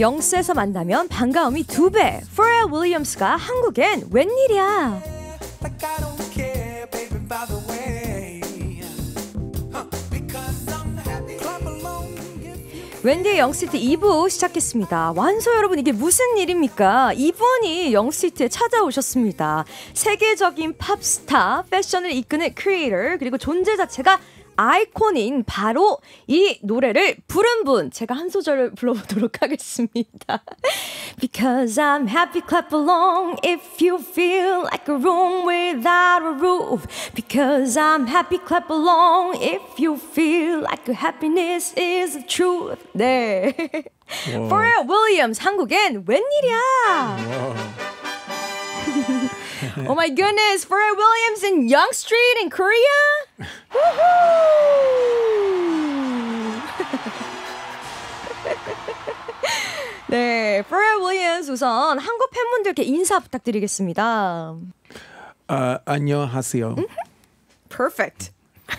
영스에서 만나면 반가움이 두 배. 포렐 윌리엄스가 한국엔 웬일이야. 웬디의 영시티 2부 시작했습니다. 완소 여러분 이게 무슨 일입니까? 이분이 영시티에 찾아오셨습니다. 세계적인 팝스타, 패션을 이끄는 크리에이터 그리고 존재 자체가 아이콘인 바로 이 노래를 부른 분 제가 한 소절을 불러보도록 하겠습니다. Because I'm happy, clap along if you feel like a room without a roof. Because I'm happy, clap along if you feel like your happiness is the truth. 네. Pharrell Williams 한국엔 웬일이야? 와. oh my goodness, Pharrell Williams in Young Street in Korea? 네, Pharrell Williams 우선 한국 팬분들께 인사 부탁드리겠습니다. Uh, 안녕하세요. Perfect.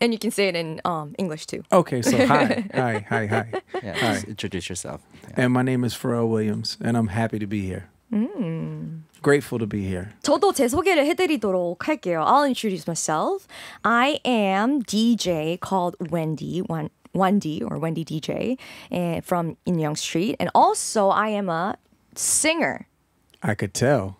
and you can say it in um, English too. Okay, so hi, hi, hi, hi. Yeah, hi. introduce yourself. Yeah. And my name is Pharrell Williams, and I'm happy to be here. Mm grateful to be here. 저도 제 소개를 해드리도록 할게요. I'll introduce myself. I am DJ called Wendy. One. Wendy or Wendy DJ and eh, from Young Street. And also, I am a singer. I could tell.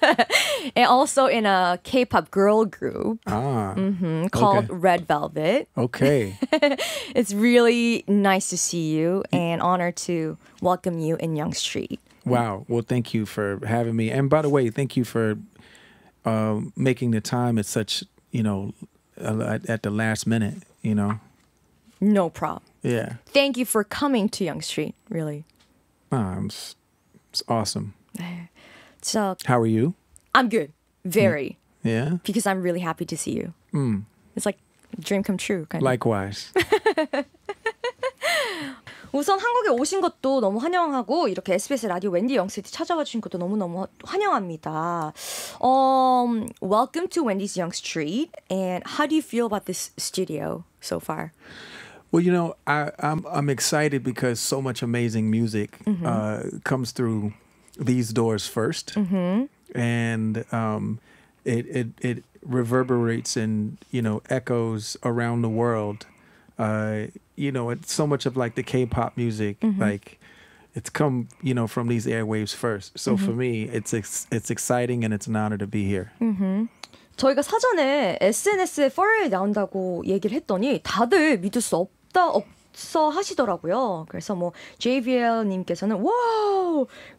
and also in a K-pop girl group ah, mm-hmm, called okay. Red Velvet. Okay. it's really nice to see you and honor to welcome you in Young Street. Mm. Wow. Well, thank you for having me. And by the way, thank you for uh, making the time at such, you know, at, the last minute, you know. No problem. Yeah. Thank you for coming to Young Street, really. Oh, ah, it's, it's awesome. So, how are you? I'm good. Very. Mm. Yeah. Because I'm really happy to see you. Mm. It's like dream come true, kind Likewise. of. Likewise. 우선 한국에 오신 것도 너무 환영하고 이렇게 SBS 라디오 웬디 영시티 찾아와 주신 것도 너무 너무 환영합니다. Um, welcome to Wendy's Young Street and how do you feel about this studio so far? Well, you know, I, am I'm, I'm excited because so much amazing music mm -hmm. uh, comes through these doors 1st mm -hmm. and um, it, it it reverberates and you know echoes around the world. Uh, you know, it's so much of like the K-pop music, mm-hmm. like it's come, you know, from these airwaves first. So mm-hmm. for me, it's ex- it's exciting and it's an honor to be here. Mm-hmm. 저희가 사전에 SNS에 4일 나온다고 얘기를 했더니 다들 믿을 수 없다 없. 앞서 하시더라고요. 그래서 뭐 JVL 님께서는 와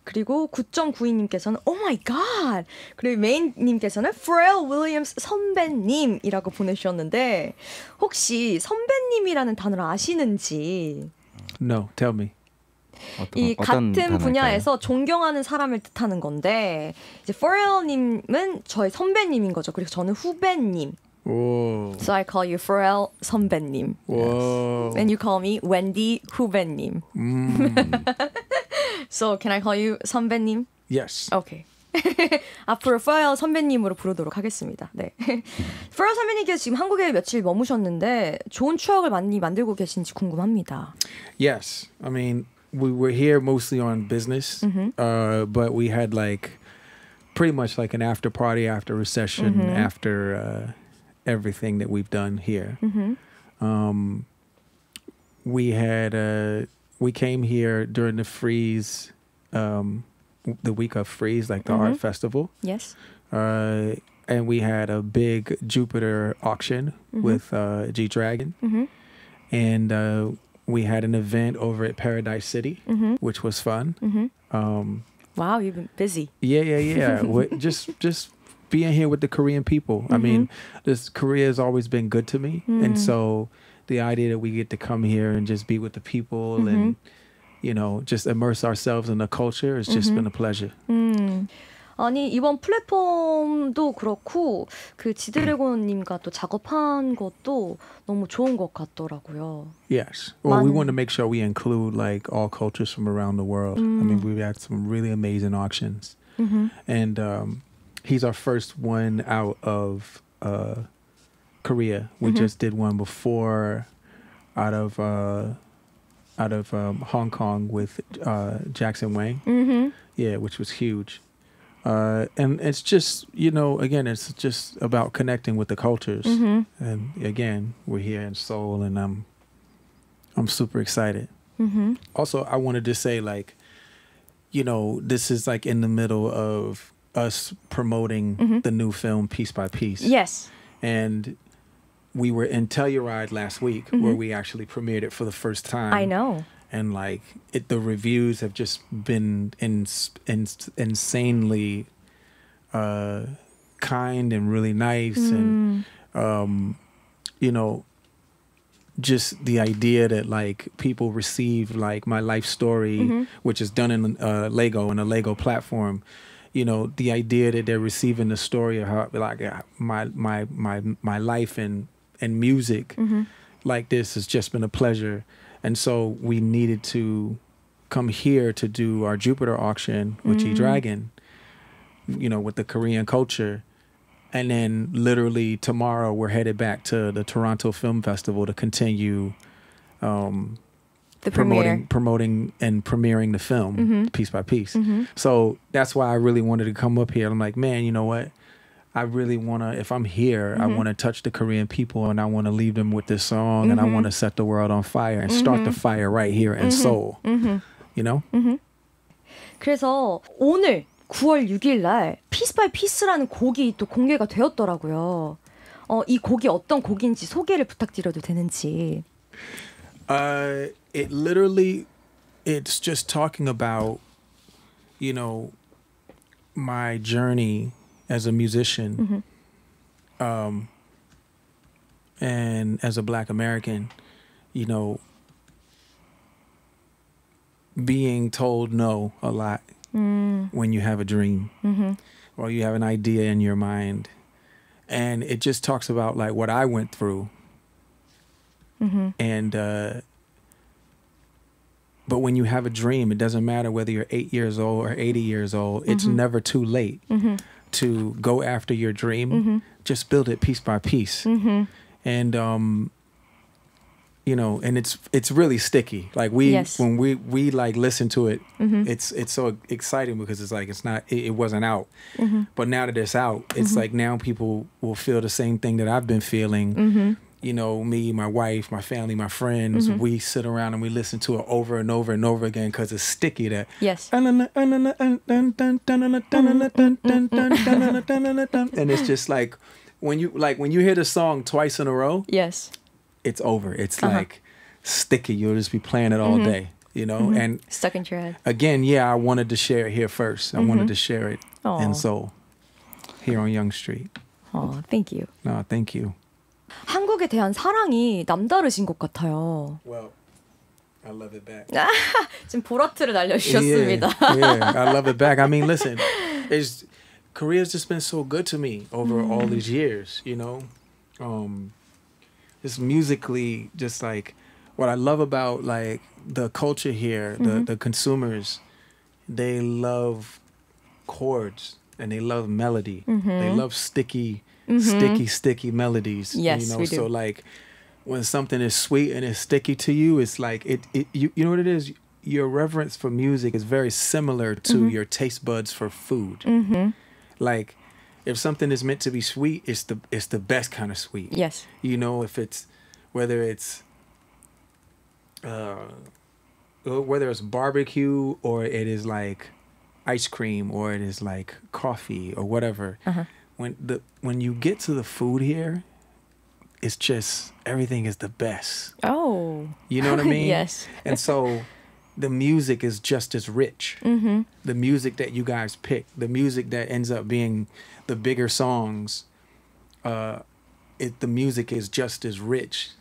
그리고 9.92님께서는 오 마이 갓 그리고 메인 님께서는 프레 윌리엄스 선배님이라고 보내주셨는데 혹시 선배님이라는 단어를 아시는지? No, tell me. 이 같은 분야에서 존경하는 사람을 뜻하는 건데 이제 포렐님은 저의 선배님인 거죠. 그리고 저는 후배님. Whoa. So I call you Pharrell 선배님. Whoa. And you call me Wendy 후배님. Mm. so can I call you 선배님? Yes. Okay. 앞으로 프라이어 선배님으로 부르도록 하겠습니다. 네. Pharrell 선배님께서 지금 한국에 며칠 머무셨는데 좋은 추억을 많이 만들고 계신지 궁금합니다. Yes. I mean, we were here mostly on business. Mm-hmm. Uh, but we had like pretty much like an after party after a session mm-hmm. after uh everything that we've done here. Mm-hmm. Um, we had a, uh, we came here during the freeze, um, the week of freeze, like the mm-hmm. art festival. Yes. Uh, and we had a big Jupiter auction mm-hmm. with uh, G Dragon, mm-hmm. and uh, we had an event over at Paradise City, mm-hmm. which was fun. Mm-hmm. Um, Wow, you've been busy. Yeah, yeah, yeah. just just being here with the Korean people. Mm-hmm. I mean, mm-hmm. this Korea has always been good to me, mm. and mm-hmm. so the idea that we get to come here and just be with the people mm-hmm. and you know just immerse ourselves in the culture has just mm-hmm. been a pleasure. Mm. 아니 이번 플랫폼도 그렇고 그 지드래곤님과 또 작업한 것도 너무 좋은 것 같더라고요. Yes. Well, we want to make sure we include like all cultures from around the world. I mean, we've had some really amazing auctions, mm-hmm. and um, he's our first one out of uh, Korea. We mm-hmm. just did one before out of uh, out of um, Hong Kong with uh, Jackson Wang. Mm-hmm. Yeah, which was huge. Uh, and it's just you know again it's just about connecting with the cultures mm-hmm. and again we're here in seoul and i'm i'm super excited mm-hmm. also i wanted to say like you know this is like in the middle of us promoting mm-hmm. the new film piece by piece. Yes. And we were in Telluride last week mm-hmm. where we actually premiered it for the first time. I know. And like it, the reviews have just been in, in, insanely uh, kind and really nice. Mm. And, um, you know, just the idea that like people receive like my life story, mm-hmm. which is done in uh, Lego in a Lego platform you know, the idea that they're receiving the story of how, like uh, my my my my life and and music mm-hmm. like this has just been a pleasure, and so we needed to come here to do our Jupiter auction with mm-hmm. G Dragon, you know, with the Korean culture. And then literally tomorrow, we're headed back to the Toronto Film Festival to continue um, the promoting premiere. promoting and premiering the film mm -hmm. piece by piece. Mm -hmm. So that's why I really wanted to come up here. I'm like, man, you know what? I really want to. If I'm here, mm -hmm. I mm-hmm. want to touch the Korean people, and I want to leave them with this song, and I mm-hmm. want to set the world on fire and start the mm-hmm. fire right here in Seoul. You know. 그래서 오늘 9월 6일 날 피스 바이 피스라는 곡이 또 공개가 되었더라고요. 어, 이 곡이 어떤 곡인지 소개를 부탁드려도 되는지. Uh, it literally, it's just talking about, you know, my journey as a musician, mm-hmm. um, and as a Black American, you know, being told no a lot mm. when you have a dream mm-hmm. or you have an idea in your mind, and it just talks about like what I went through Mm-hmm. And, uh, but when you have a dream, it doesn't matter whether you're eight years old or 80 years old, it's mm-hmm. never too late mm-hmm. to go after your dream. Mm-hmm. Just build it piece by piece. Mm-hmm. And, um, you know, and it's it's really sticky. Like we yes. when we we like listen to it, mm-hmm. it's it's so exciting because it's like it's not it, it wasn't out, mm-hmm. but now that it's out, it's like now people will feel the same thing that I've been feeling, you know, me, my wife, my family, my friends, mm-hmm. we sit around and we listen to it over and over and over again because it's sticky. That yes, and it's just like when you like when you hear the song twice in a row. Yes, it's over. It's uh-huh. like sticky. You'll just be playing it all mm-hmm. day. You know, mm-hmm. and stuck in your head. Again, yeah, I wanted to share it here first. I wanted mm-hmm. to share it, Aww. and so here on Young Street. Oh, thank you. No, thank you. 음악에 대한 사랑이 남다르신 것 같아요. Well, I love it back. 지금 보라트를 날려주셨습니다. Yeah, yeah, I love it back. I mean, listen, it's Korea's just been so good to me over mm. all these years. You know, um, just musically, just like what I love about like the culture here, the mm-hmm. the consumers, they love chords and they love melody. Mm-hmm. They love sticky mm-hmm. sticky, sticky melodies. Yes, you know, we do. so like when something is sweet and it's sticky to you, it's like it, it you, you know what it is? Your reverence for music is very similar to mm-hmm. your taste buds for food. Mm-hmm. Like if something is meant to be sweet, it's the it's the best kind of sweet. Yes. You know, if it's whether it's uh, uh whether it's barbecue or it is like ice cream or it is like coffee or whatever. Uh-huh when the when you get to the food here, it's just everything is the best. Oh. You know what I mean? yes. And so the music is just as rich. Mm-hmm. The music that you guys pick, the music that ends up being the bigger songs, uh, it the music is just as rich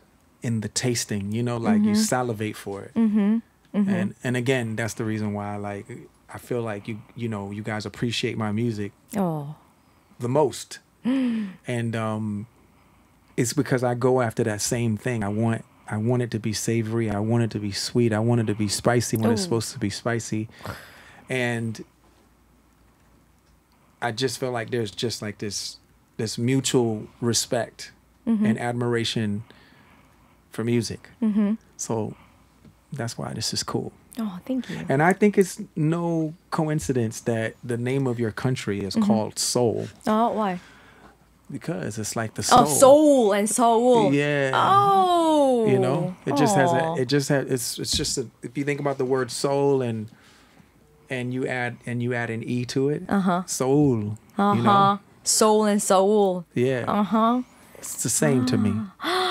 in the tasting. You know, like mm-hmm. you salivate for it. Mm-hmm. mm-hmm. And and again, that's the reason why like I feel like you you know you guys appreciate my music. Oh the most. and um, it's because I go after that same thing. I want I want it to be savory. I want it to be sweet. I want it to be spicy when Ooh. it's supposed to be spicy. And I just feel like there's just like this this mutual respect mm-hmm. and admiration for music. Mm-hmm. So that's why this is cool. Oh, thank you. And I think it's no coincidence that the name of your country is mm -hmm. called Seoul. Oh, why? Because it's like the soul. Oh, soul and soul. Yeah. Oh. You know, it just has a. It just has. It's. It's just a, if you think about the word soul and and you add and you add an e to it. Uh huh. Soul. Uh huh. You know? Uh-huh. Soul and soul. Yeah. Uh huh. It's the same uh -huh. to me.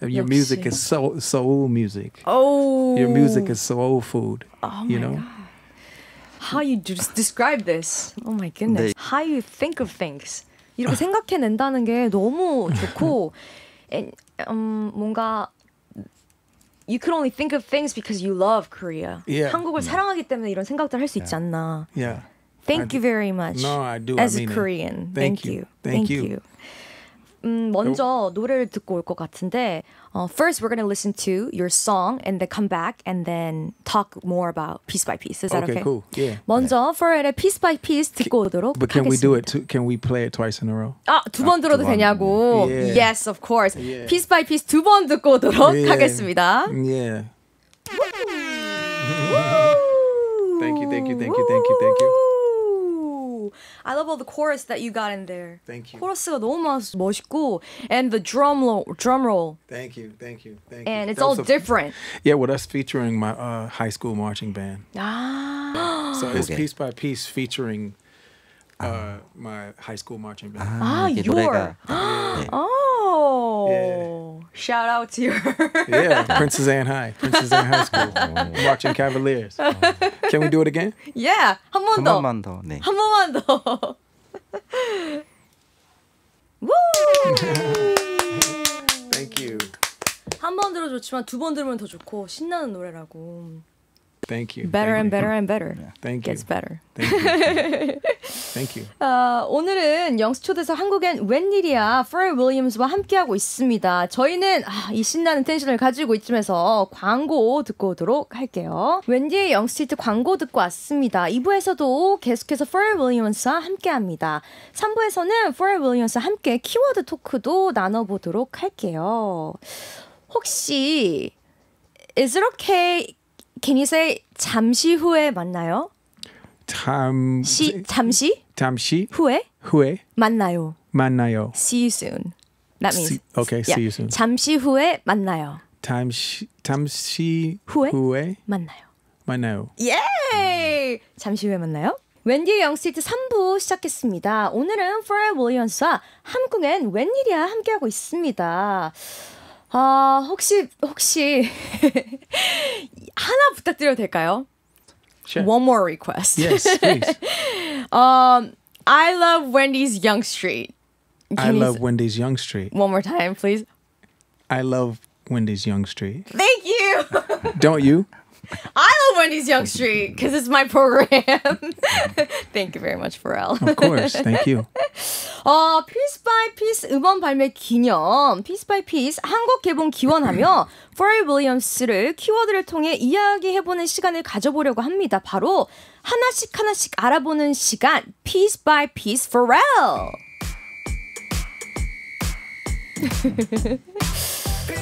Your music is soul, soul music. Oh. Your music is soul food. Oh you know? God. How you describe this? Oh my goodness. 네. How you think of things. 이렇게 생각해낸다는 게 너무 좋고 and, um, 뭔가 you could only think of things because you love Korea. Yeah. 한국을 yeah. 사랑하기 때문에 이런 생각들 할수 yeah. 있지 않나. Yeah. Thank I you very much. No, I do. As I mean a Korean. Thank, thank you. you. Thank, thank you. you. 음, 먼저 노래를 듣고 올 것 같은데 uh, first we're going to listen to your song and then come back and then talk more about piece by piece. Is that okay? okay? Cool. Yeah. 먼저 네. Foreight의 piece by piece 듣고 오도록 But can 하겠습니다. we do it? To, can we play it twice in a row? 아, 두번 아, 들어도 두 되냐고. Yeah. Yes, of course. Yeah. Piece by piece 두번 듣고 오도록 yeah. 하겠습니다. Yeah. thank you, thank you, thank you, thank you, thank you. I love all the chorus that you got in there. Thank you. 코러스가 너무 멋있고, and the drum roll, drum roll. Thank you, thank you, thank you. And it's all a, different. Yeah, well, that's featuring my uh, high school marching band. Ah. so it's okay. piece by piece featuring uh, my high school marching band. Ah, ah your. yeah. Oh. Yeah. Shout out to your. yeah, Princess Anne High, Princess Anne High School, oh. marching Cavaliers. Oh. Can we do it again? Yeah. 한번 더. 한 번만 더. 네. 한 번만 더. Woo! Thank you. 한 번 들어 좋지만 두 번 들으면 더 좋고 신나는 노래라고. Thank you. Better Thank and you. better and better. Yeah. Thank you. Gets better. Thank you. Thank you. 어, 오늘은 영수초대서 한국엔 웬일이야 프레 윌리엄스와 함께하고 있습니다. 저희는 아, 이 신나는 텐션을 가지고 있으면서 광고 듣고 오도록 할게요. 웬디의 영스트리트 광고 듣고 왔습니다. 2부에서도 계속해서 프레 윌리엄스와 함께합니다. 3부에서는 프레 윌리엄스와 함께 키워드 토크도 나눠보도록 할게요. 혹시 Is it okay? Can you say 잠시 후에 만나요? 잠 시, 잠시 잠시 후에 후에 만나요. 만나요. See you soon. That means see, okay. Yeah. See you soon. 잠시 후에 만나요. 잠시 잠시 후에, 후에 만나요. 만나요. 예! 잠시 후에 만나요. 웬디 영시트 3부 시작했습니다. 오늘은 프레 윌리언스와 한국엔 웬일이야 함께하고 있습니다. 아, 혹시 혹시 하나 부탁드려도 될까요? Sure. One more request. Yes, please. um, I love Wendy's Young Street. Can I love Wendy's Young Street. One more time, please. I love Wendy's Young Street. Thank you. Don't you? I love Wendy's Young Street because it's my program. Thank you very much, Pharrell. Of course. Thank you. 어, Piece by Piece 음원 발매 기념 Piece by Piece 한국 개봉 기원하며 Pharrell Williams를 키워드를 통해 이야기해보는 시간을 가져보려고 합니다. 바로 하나씩 하나씩 알아보는 시간 Piece by Piece Pharrell.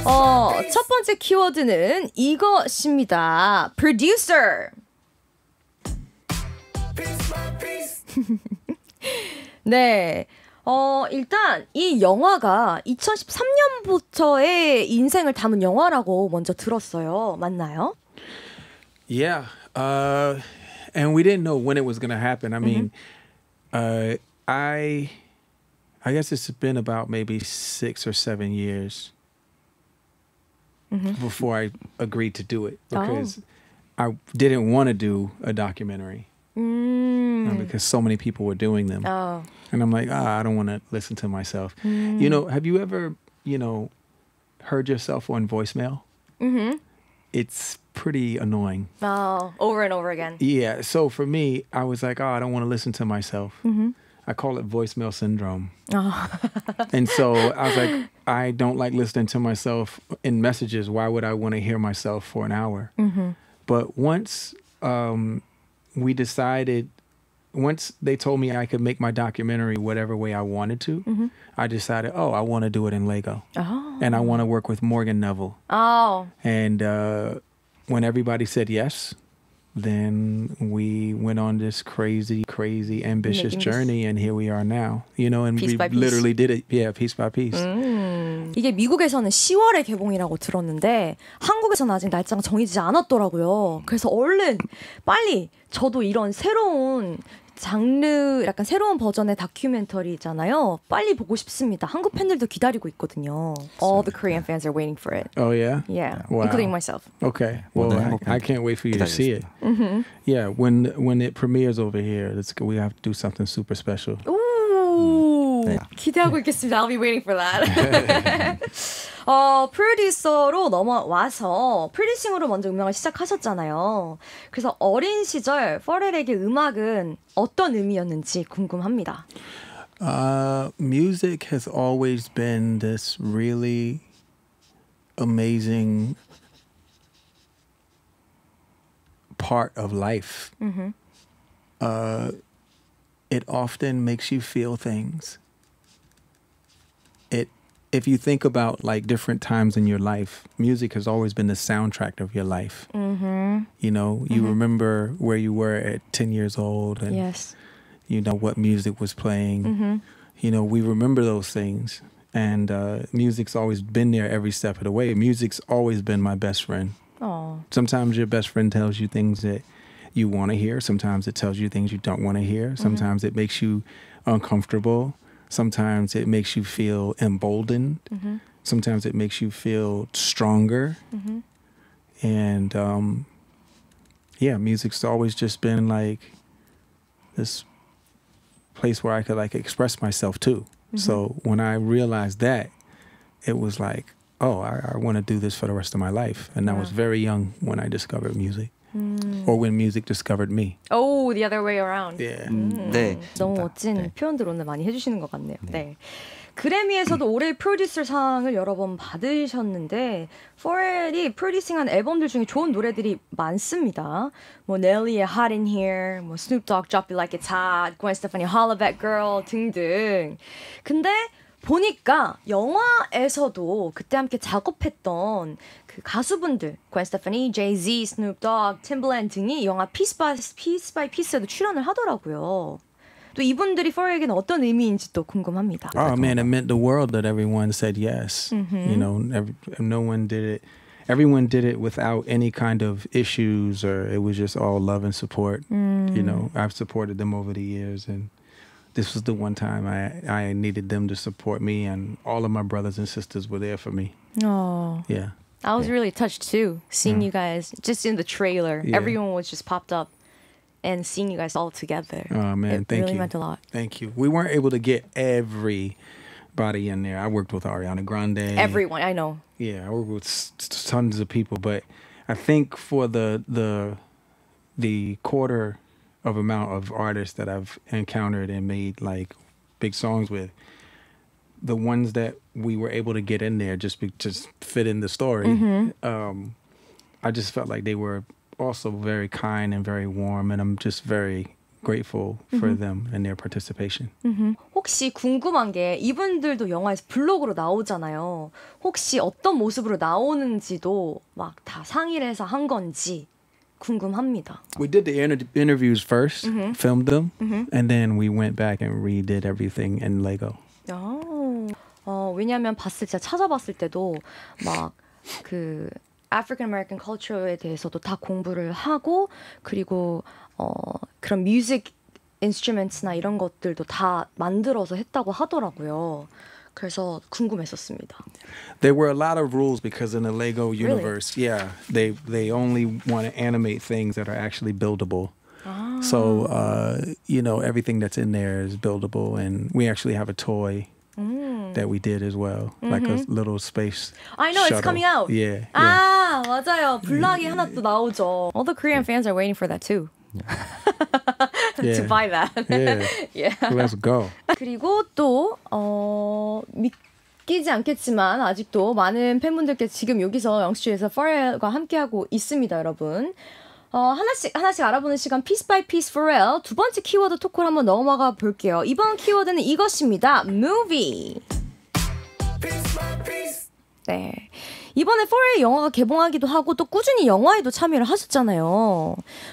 어, 첫 번째 키워드는 이것입니다. producer. 네. 어, 일단 이 영화가 2013년부터의 인생을 담은 영화라고 먼저 들었어요. 맞나요? Yeah. Uh and we didn't know when it was going to happen. I mean, mm-hmm. uh I I guess it's been about maybe 6 or 7 years mm-hmm. before I agreed to do it oh. because oh. I didn't want to do a documentary. Mm. You um, know, because so many people were doing them. Oh. And I'm like, ah, I don't want to listen to myself. Mm. You know, have you ever, you know, heard yourself on voicemail? Mm-hmm. It's pretty annoying. Oh, over and over again. Yeah. So for me, I was like, oh, I don't want to listen to myself. Mm-hmm. I call it voicemail syndrome. Oh. and so I was like, I don't like listening to myself in messages. Why would I want to hear myself for an hour? Mm-hmm. But once um, we decided, once they told me I could make my documentary whatever way I wanted to, mm-hmm. I decided, oh, I want to do it in Lego. Oh. And I want to work with Morgan Neville. Oh. And uh, when everybody said yes, then we went on this crazy, crazy, ambitious Making journey, this. and here we are now. You know, and piece we literally piece. did it. Yeah, piece by piece. 음. 이게 미국에서는 10월에 개봉이라고 들었는데 한국에서는 아직 날짜가 정해지지 않았더라고요. 그래서 얼른 빨리 저도 이런 새로운 장르 약간 새로운 버전의 다큐멘터리잖아요. 빨리 보고 싶습니다. 한국 팬들도 기다리고 있거든요. All the Korean fans are waiting for it. Oh yeah. Yeah, wow. including myself. Okay. Well, I, I can't wait for you to see it. Mm-hmm. Yeah, when when it premieres over here, it's, we have to do something super special. Ooh. 네. 기대하고 있겠습니다. I'll be waiting for that. 어, 프로듀서로 넘어와서 프리싱으로 먼저 음악을 시작하셨잖아요. 그래서 어린 시절 퍼렐에게 음악은 어떤 의미였는지 궁금합니다. Uh, music has always been this really amazing part of life. Mm-hmm. Uh, it often makes you feel things. if you think about like different times in your life, music has always been the soundtrack of your life. Mm-hmm. You know, you mm-hmm. remember where you were at 10 years old and, yes. you know, what music was playing. Mm-hmm. You know, we remember those things. And uh, music's always been there every step of the way. Music's always been my best friend. Aww. Sometimes your best friend tells you things that you want to hear. Sometimes it tells you things you don't want to hear. Mm-hmm. Sometimes it makes you uncomfortable Sometimes it makes you feel emboldened. Mm-hmm. Sometimes it makes you feel stronger. Mm-hmm. And um, yeah, music's always just been like this place where I could like express myself too. Mm-hmm. So when I realized that, it was like, oh, I, I want to do this for the rest of my life. And I was very young when I discovered music. 음. or when music discovered me. Oh, the other way around. Yeah. 음. 네. 너무 멋진 네. 표현들 오늘 많이 해주시는 것 같네요. 네. 네. 그래미에서도 올해 프로듀서 상을 여러 번 받으셨는데 포렐이 프로듀싱한 앨범들 중에 좋은 노래들이 많습니다. 뭐 넬리의 Hot in Here, 뭐 Snoop Dogg Drop It Like It's Hot, Gwen Stefani Holla Back Girl 등등. 근데 보니까 영화에서도 그때 함께 작업했던 그 가수분들, 권 스테파니, 제이지, 스눕 덕, 팀블랜 등이 영화 피스 바이, 피스 바이 피스에도 출연을 하더라고요. 또 이분들이 포에게는 어떤 의미인지 또 궁금합니다. Oh man, it meant the world that everyone said yes. Mm-hmm. You know, every, no one did it. Everyone did it without any kind of issues, or it was just all love and support. Mm. You know, I've supported them over the years, and this was the one time I I needed them to support me, and all of my brothers and sisters were there for me. Oh, yeah. I was really touched too, seeing mm. you guys just in the trailer. Yeah. Everyone was just popped up and seeing you guys all together. Oh man, it thank really you. meant a lot. Thank you. We weren't able to get everybody in there. I worked with Ariana Grande. Everyone, I know. Yeah, I worked with tons of people, but I think for the the the quarter of amount of artists that I've encountered and made like big songs with, the ones that we were able to get in there just be, just fit in the story. Mm-hmm. Um, I just felt like they were also very kind and very warm, and I'm just very grateful for mm-hmm. them and their participation. Mm-hmm. 혹시 궁금한 게 이분들도 영화에서 블로그로 나오잖아요. 혹시 어떤 모습으로 나오는지도 막 다 상의를 한 건지 궁금합니다. We did the inter- interviews 1st mm-hmm. filmed them, mm-hmm. and then we went back and redid everything in Lego. 아, 왜냐하면 봤을 찾아봤을 때도 막그 African American culture에 대해서도 다 공부를 하고 그리고 어 그런 music instruments나 이런 것들도 다 만들어서 했다고 하더라고요. 그래서 궁금했었습니다. There were a lot of rules because in the Lego universe, really? yeah, they they only want to animate things that are actually buildable. So ah. uh, you know everything that's in there is buildable, and we actually have a toy that we did as well, like a little space. I know shuttle. it's coming out. Yeah. 아 yeah. 맞아요. 블락이 하나 또 나오죠. All the Korean fans are waiting for that too. yeah. to buy that. yeah. yeah. Let's go. 그리고 또 어, 믿기지 않겠지만 아직도 많은 팬분들께 지금 여기서 영수주에서 Pharrell과 함께하고 있습니다, 여러분. 어, 하나씩 하나씩 알아보는 시간 피스 바이 피스 Pharrell 두 번째 키워드 토크를 한번 넘어가 볼게요. 이번 키워드는 이것입니다. movie. 네. 이번에 4A 영화가 개봉하기도 하고 또 꾸준히 영화에도 참여를 하셨잖아요.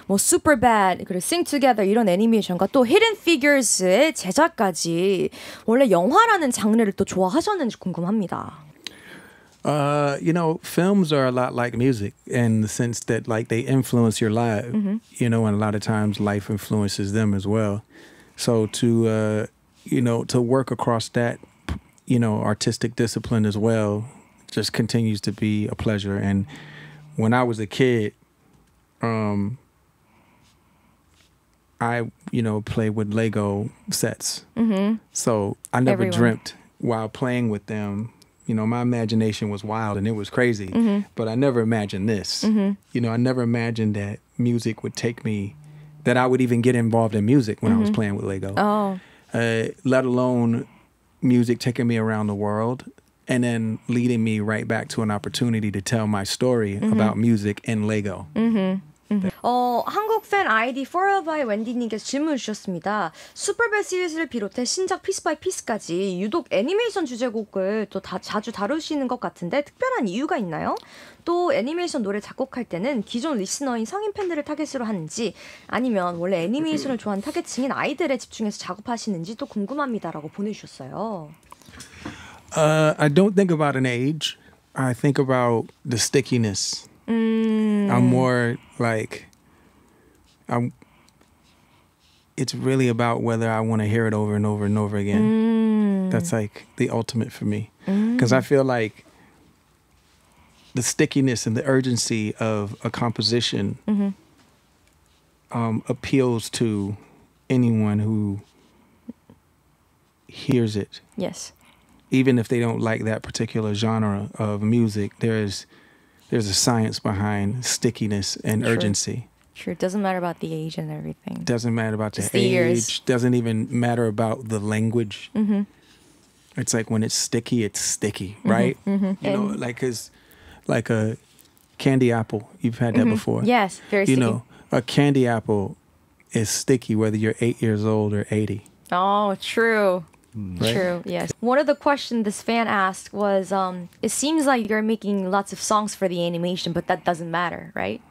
뭐 Superbad, 그리고 Sing Together 이런 애니메이션과 또 Hidden Figures의 제작까지 원래 영화라는 장르를 또 좋아하셨는지 궁금합니다. Uh, you know, films are a lot like music in the sense that like they influence your life, mm-hmm. you know, and a lot of times life influences them as well. So to uh, you know, to work across that you know artistic discipline as well just continues to be a pleasure. And when I was a kid, um, I you know played with Lego sets, mm -hmm. so I never Everyone. dreamt while playing with them. You know, my imagination was wild and it was crazy, mm -hmm. but I never imagined this. Mm -hmm. You know, I never imagined that music would take me, that I would even get involved in music when I was mm-hmm. playing with Lego. Oh, uh, let alone music taking me around the world. and then leading me right back to an opportunity to tell my story mm -hmm. about music and Lego. Mm -hmm. 어, 한국 팬 아이디 4 o r e v 의 w e 님께서 질문 주셨습니다. 슈퍼벨 시리즈를 비롯해 신작 피스 바이 피스까지 유독 애니메이션 주제곡을 또 다, 자주 다루시는 것 같은데 특별한 이유가 있나요? 또 애니메이션 노래 작곡할 때는 기존 리스너인 성인 팬들을 타겟으로 하는지 아니면 원래 애니메이션을 좋아하는 타겟층인 아이들에 집중해서 작업하시는지 또 궁금합니다라고 보내주셨어요. Uh, I don't think about an age. I think about the stickiness. Mm. I'm more like, I'm. It's really about whether I want to hear it over and over and over again. Mm. That's like the ultimate for me, because mm. I feel like the stickiness and the urgency of a composition mm-hmm. um, appeals to anyone who hears it. Yes even if they don't like that particular genre of music, there's there's a science behind stickiness and urgency. Sure, it doesn't matter about the age and everything. Doesn't matter about the, the age. Years. Doesn't even matter about the language. Mm -hmm. It's like when it's sticky, it's sticky, mm-hmm. right? Mm -hmm. You and know, like cause, like a candy apple. You've had that mm -hmm. before. Yes, very. You sticky. know, a candy apple is sticky whether you're eight years old or eighty. Oh, true. Mm. Right? True. Yes. One of the questions this fan asked was, um, "It seems like you're making lots of songs for the animation, but that doesn't matter, right?"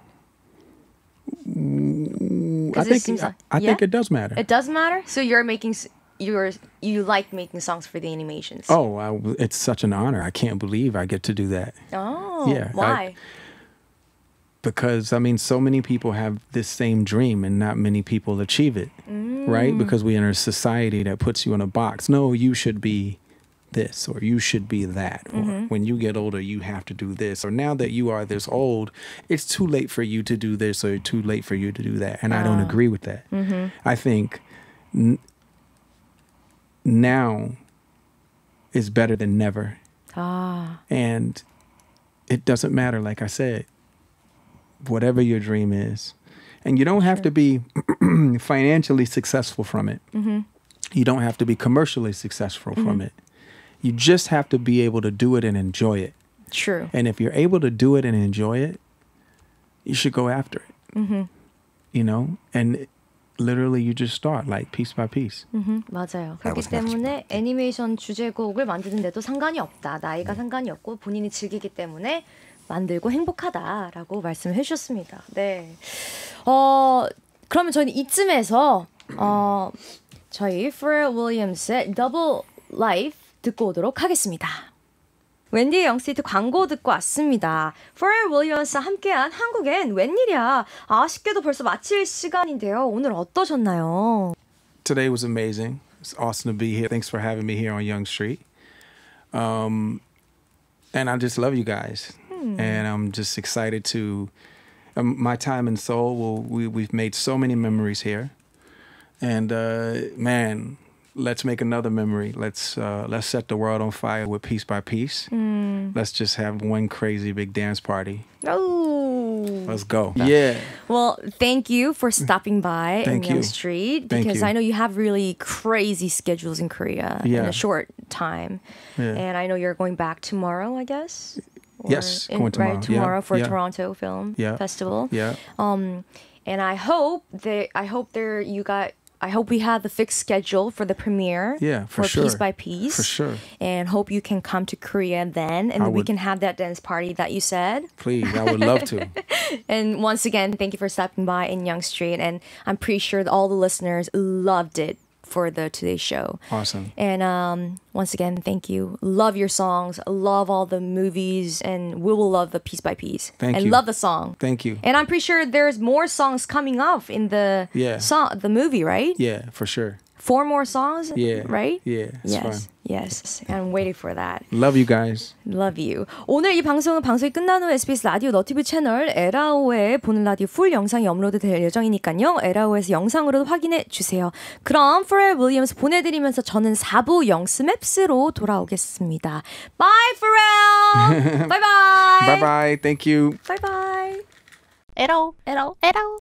Mm, I think it like, I yeah? think it does matter. It does matter. So you're making you're you like making songs for the animations. Oh, I, it's such an honor. I can't believe I get to do that. Oh, yeah. Why? I, because I mean, so many people have this same dream and not many people achieve it, mm. right? Because we are in a society that puts you in a box. No, you should be this or you should be that. Mm -hmm. Or mm-hmm. when you get older, you have to do this. Or now that you are this old, it's too late for you to do this or too late for you to do that. And uh. I don't ah. agree with that. Mm -hmm. I think now is better than never. Ah. And it doesn't matter, like I said, whatever your dream is. And you don't have to be financially successful from it. Mm-hmm. You don't have to be commercially successful mm-hmm. from it. You just have to be able to do it and enjoy it. True. And if you're able to do it and enjoy it, you should go after it. Mm-hmm. You know, and literally you just start like piece by piece. mm 맞아요. 그렇기 때문에 애니메이션 주제곡을 만드는데도 상관이 없다. 나이가 상관이 없고 본인이 즐기기 때문에 만들고 행복하다라고 말씀해 주셨습니다. 네. 어, 그러면 저는 이쯤에서 어, 저희 Pharrell Williams의 Double Life 듣고 오도록 하겠습니다. 웬디 영시트 광고 듣고 왔습니다. Pharrell Williams와 함께한 한국엔 웬일이야. 아쉽게도 벌써 마칠 시간인데요. 오늘 어떠셨나요? Today was amazing. It's awesome to be here. Thanks for having me here on Young Street. Um, and I just love you guys. Hmm. And I'm just excited to. Um, my time in Seoul, well, we, we've made so many memories here. And uh, man, let's make another memory. Let's uh, let's set the world on fire with piece by piece. Mm. Let's just have one crazy big dance party. Oh, let's go! Yeah. Well, thank you for stopping by thank Young Street because I know you have really crazy schedules in Korea yeah. in a short time, yeah. and I know you're going back tomorrow. I guess yes, in, tomorrow. Right, tomorrow yeah, for yeah. Toronto Film yeah, Festival. Yeah. Um, and I hope that I hope there you got. I hope we have the fixed schedule for the premiere. Yeah, for, for sure. Piece by piece. For sure. And hope you can come to Korea then, and we can have that dance party that you said. Please, I would love to. and once again, thank you for stopping by in Young Street, and I'm pretty sure all the listeners loved it for the Today Show. Awesome. And um, once again, thank you. Love your songs. Love all the movies, and we will love the piece by piece. Thank and you. love the song. Thank you. And I'm pretty sure there's more songs coming up in the yeah. song, the movie, right? Yeah, for sure. four more songs. Yeah. Right? Yeah. Yes. Fine. Yes. I'm waiting for that. Love you guys. Love you. 오늘 이 방송은 방송이 끝난 후 SBS 라디오 너튜브 채널 에라오에 보는 라디오 풀 영상이 업로드 될 예정이니까요. 에라오에서 영상으로도 확인해 주세요. 그럼 프렐 윌리엄스 보내드리면서 저는 4부 영스맵스로 돌아오겠습니다. Bye, 프렐! bye bye! Bye bye. Thank you. Bye bye. 에라오. 에라오. 에라오.